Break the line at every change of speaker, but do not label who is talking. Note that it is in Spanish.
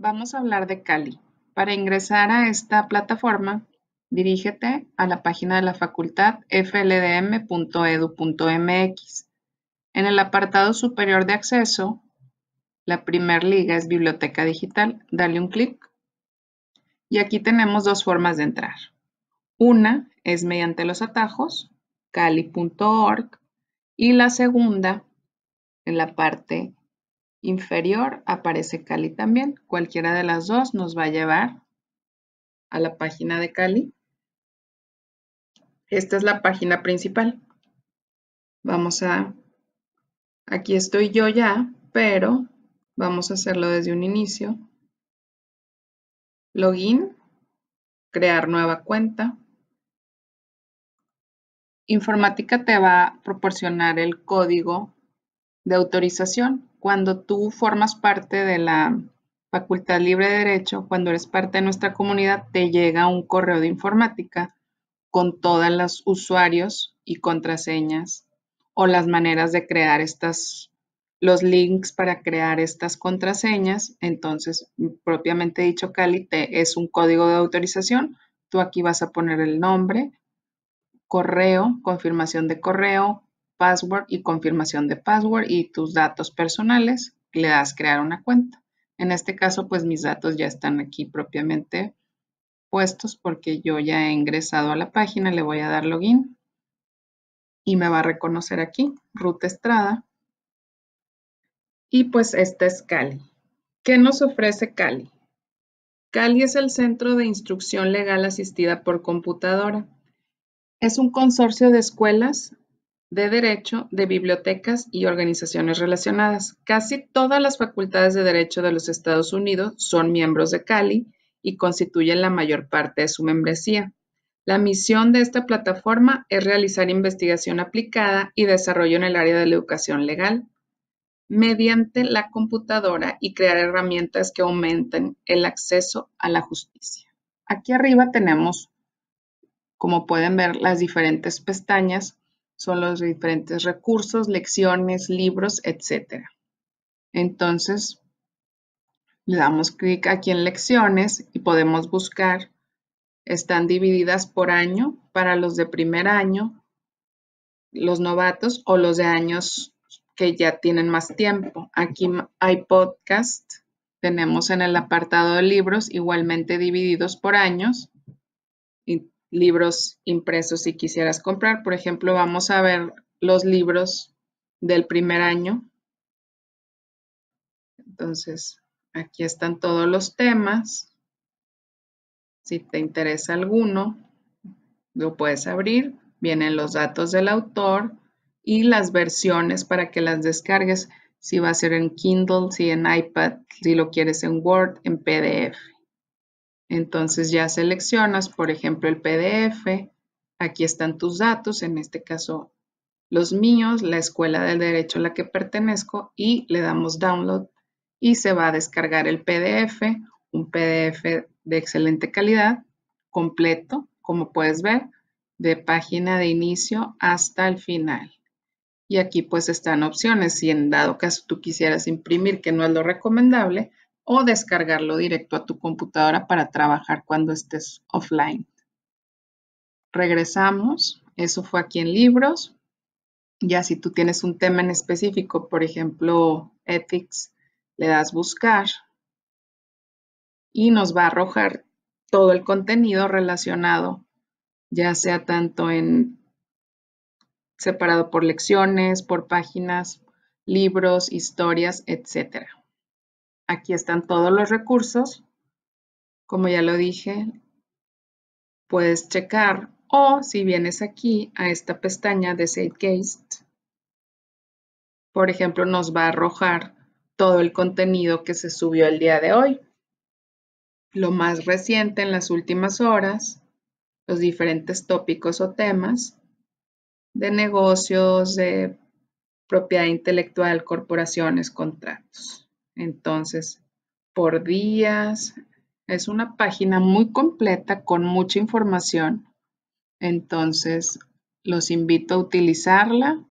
Vamos a hablar de Cali. Para ingresar a esta plataforma, dirígete a la página de la facultad fldm.edu.mx. En el apartado superior de acceso, la primer liga es Biblioteca Digital. Dale un clic. Y aquí tenemos dos formas de entrar. Una es mediante los atajos, cali.org, y la segunda en la parte inferior aparece Cali también. Cualquiera de las dos nos va a llevar a la página de Cali. Esta es la página principal. Vamos a... Aquí estoy yo ya, pero vamos a hacerlo desde un inicio. Login, crear nueva cuenta. Informática te va a proporcionar el código de autorización cuando tú formas parte de la Facultad Libre de Derecho, cuando eres parte de nuestra comunidad, te llega un correo de informática con todos los usuarios y contraseñas o las maneras de crear estas, los links para crear estas contraseñas. Entonces, propiamente dicho, Cali, es un código de autorización. Tú aquí vas a poner el nombre, correo, confirmación de correo, password y confirmación de password y tus datos personales, le das crear una cuenta. En este caso, pues mis datos ya están aquí propiamente puestos porque yo ya he ingresado a la página, le voy a dar login y me va a reconocer aquí, Ruta Estrada. Y pues esta es Cali. ¿Qué nos ofrece Cali? Cali es el Centro de Instrucción Legal Asistida por Computadora. Es un consorcio de escuelas de Derecho de bibliotecas y organizaciones relacionadas. Casi todas las facultades de Derecho de los Estados Unidos son miembros de Cali y constituyen la mayor parte de su membresía. La misión de esta plataforma es realizar investigación aplicada y desarrollo en el área de la educación legal mediante la computadora y crear herramientas que aumenten el acceso a la justicia. Aquí arriba tenemos, como pueden ver, las diferentes pestañas son los diferentes recursos, lecciones, libros, etc. Entonces, le damos clic aquí en lecciones y podemos buscar. Están divididas por año para los de primer año, los novatos o los de años que ya tienen más tiempo. Aquí hay podcast. Tenemos en el apartado de libros igualmente divididos por años libros impresos si quisieras comprar. Por ejemplo, vamos a ver los libros del primer año. Entonces, aquí están todos los temas. Si te interesa alguno, lo puedes abrir. Vienen los datos del autor y las versiones para que las descargues. Si va a ser en Kindle, si en iPad, si lo quieres en Word, en PDF. Entonces ya seleccionas, por ejemplo, el PDF. Aquí están tus datos, en este caso los míos, la escuela del derecho a la que pertenezco y le damos download y se va a descargar el PDF, un PDF de excelente calidad, completo, como puedes ver, de página de inicio hasta el final. Y aquí pues están opciones. Si en dado caso tú quisieras imprimir, que no es lo recomendable, o descargarlo directo a tu computadora para trabajar cuando estés offline. Regresamos, eso fue aquí en libros. Ya si tú tienes un tema en específico, por ejemplo, ethics, le das buscar y nos va a arrojar todo el contenido relacionado, ya sea tanto en separado por lecciones, por páginas, libros, historias, etcétera. Aquí están todos los recursos. Como ya lo dije, puedes checar o si vienes aquí a esta pestaña de Zeitgeist, por ejemplo, nos va a arrojar todo el contenido que se subió el día de hoy. Lo más reciente en las últimas horas, los diferentes tópicos o temas de negocios, de propiedad intelectual, corporaciones, contratos. Entonces, por días, es una página muy completa con mucha información. Entonces, los invito a utilizarla